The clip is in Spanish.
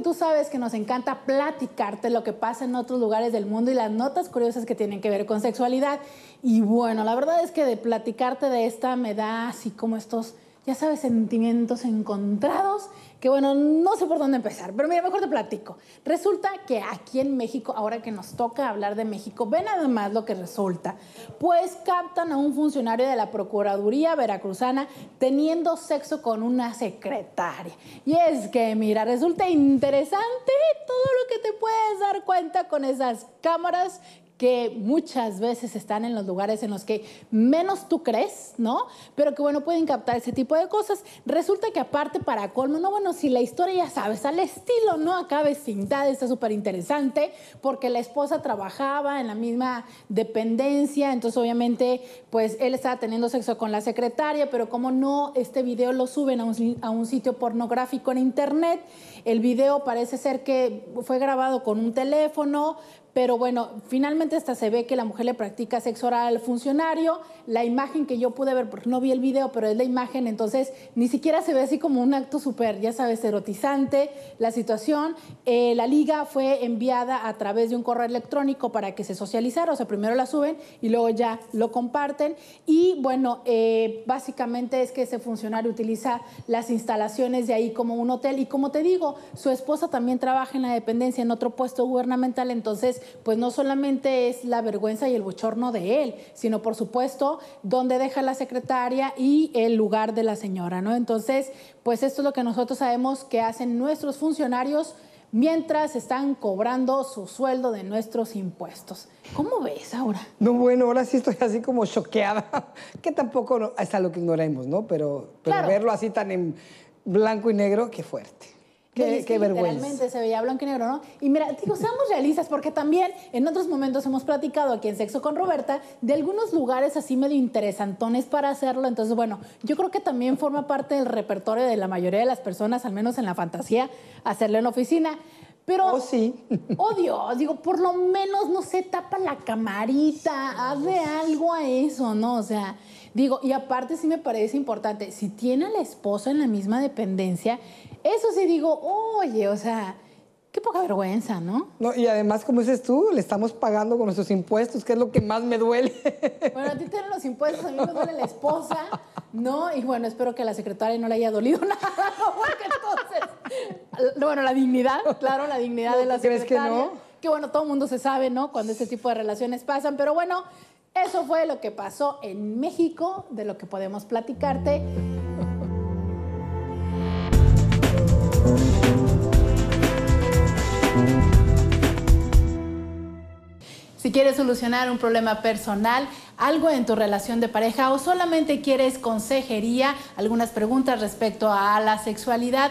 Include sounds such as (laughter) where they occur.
tú sabes que nos encanta platicarte lo que pasa en otros lugares del mundo y las notas curiosas que tienen que ver con sexualidad. Y bueno, la verdad es que de platicarte de esta me da así como estos, ya sabes, sentimientos encontrados que bueno, no sé por dónde empezar, pero mira, mejor te platico. Resulta que aquí en México, ahora que nos toca hablar de México, ven nada más lo que resulta. Pues captan a un funcionario de la Procuraduría Veracruzana teniendo sexo con una secretaria. Y es que, mira, resulta interesante todo lo que te puedes dar cuenta con esas cámaras que muchas veces están en los lugares en los que menos tú crees, ¿no? Pero que bueno, pueden captar ese tipo de cosas. Resulta que aparte para colmo, no, bueno, si la historia ya sabes, al estilo, ¿no? sin vecindad está súper interesante porque la esposa trabajaba en la misma dependencia, entonces obviamente pues él estaba teniendo sexo con la secretaria, pero como no, este video lo suben a un sitio pornográfico en internet, el video parece ser que fue grabado con un teléfono, pero bueno, finalmente hasta se ve que la mujer le practica sexo oral al funcionario. La imagen que yo pude ver, porque no vi el video, pero es la imagen, entonces ni siquiera se ve así como un acto súper, ya sabes, erotizante la situación. Eh, la liga fue enviada a través de un correo electrónico para que se socializara, o sea, primero la suben y luego ya lo comparten. Y bueno, eh, básicamente es que ese funcionario utiliza las instalaciones de ahí como un hotel. Y como te digo, su esposa también trabaja en la dependencia, en otro puesto gubernamental, entonces pues no solamente es la vergüenza y el bochorno de él, sino por supuesto donde deja la secretaria y el lugar de la señora, ¿no? Entonces, pues esto es lo que nosotros sabemos que hacen nuestros funcionarios mientras están cobrando su sueldo de nuestros impuestos. ¿Cómo ves ahora? No, bueno, ahora sí estoy así como choqueada, (laughs) que tampoco hasta lo que ignoremos, ¿no? Pero, verlo así tan en blanco y negro, qué fuerte. Qué, vergüenza. Realmente se veía blanco y negro, ¿no? Y mira, digo, seamos realistas, porque también en otros momentos hemos platicado aquí en Sexo con Roberta de algunos lugares así medio interesantones para hacerlo. Entonces, bueno, yo creo que también forma parte del repertorio de la mayoría de las personas, al menos en la fantasía, hacerlo en la oficina. Pero. Oh, sí. (laughs) Oh, Dios, digo, por lo menos, no se tapa la camarita, haz algo a eso, ¿no? O sea, Digo, y aparte sí me parece importante, si tiene a la esposa en la misma dependencia, eso sí digo, oye, o sea, qué poca vergüenza, ¿no? No, y además, como dices tú, le estamos pagando con nuestros impuestos, que es lo que más me duele. (laughs) Bueno, a ti te los impuestos, a mí me duele la esposa, ¿no? Y bueno, espero que a la secretaria no le haya dolido (laughs) nada, porque entonces, bueno, la dignidad, claro, la dignidad de la secretaria. ¿Crees que no? Que bueno, todo el mundo se sabe, ¿no? Cuando este tipo de relaciones pasan, pero bueno, eso fue lo que pasó en México, de lo que podemos platicarte. Si quieres solucionar un problema personal, algo en tu relación de pareja o solamente quieres consejería, algunas preguntas respecto a la sexualidad,